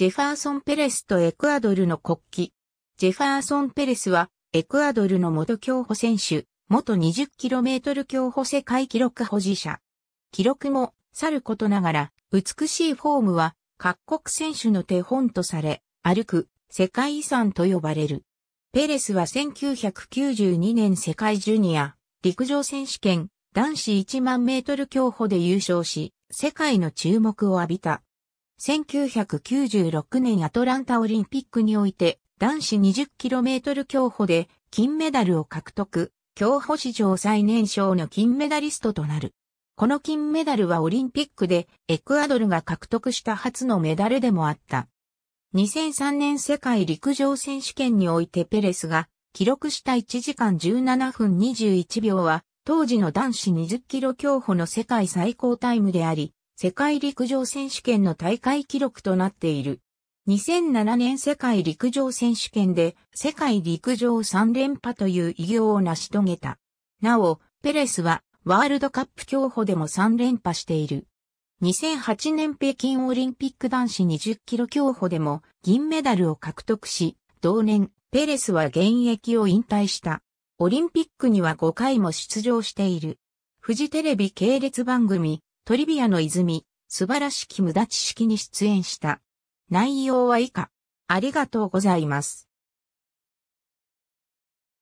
ジェファーソン・ペレスとエクアドルの国旗。ジェファーソン・ペレスは、エクアドルの元競歩選手、元 20km 競歩世界記録保持者。記録も、さることながら、美しいフォームは、各国選手の手本とされ、歩く、世界遺産と呼ばれる。ペレスは1992年世界ジュニア、陸上選手権、男子1万メートル競歩で優勝し、世界の注目を浴びた。1996年アトランタオリンピックにおいて男子 20km 競歩で金メダルを獲得、競歩史上最年少の金メダリストとなる。この金メダルはオリンピックでエクアドルが獲得した初のメダルでもあった。2003年世界陸上選手権においてペレスが記録した1時間17分21秒は当時の男子20キロ競歩の世界最高タイムであり、世界陸上選手権の大会記録となっている。2007年世界陸上選手権で世界陸上3連覇という偉業を成し遂げた。なお、ペレスはワールドカップ競歩でも3連覇している。2008年北京オリンピック男子20キロ競歩でも銀メダルを獲得し、同年、ペレスは現役を引退した。オリンピックには5回も出場している。富士テレビ系列番組、トリビアの泉、素晴らしき無駄知識に出演した。内容は以下。ありがとうございます。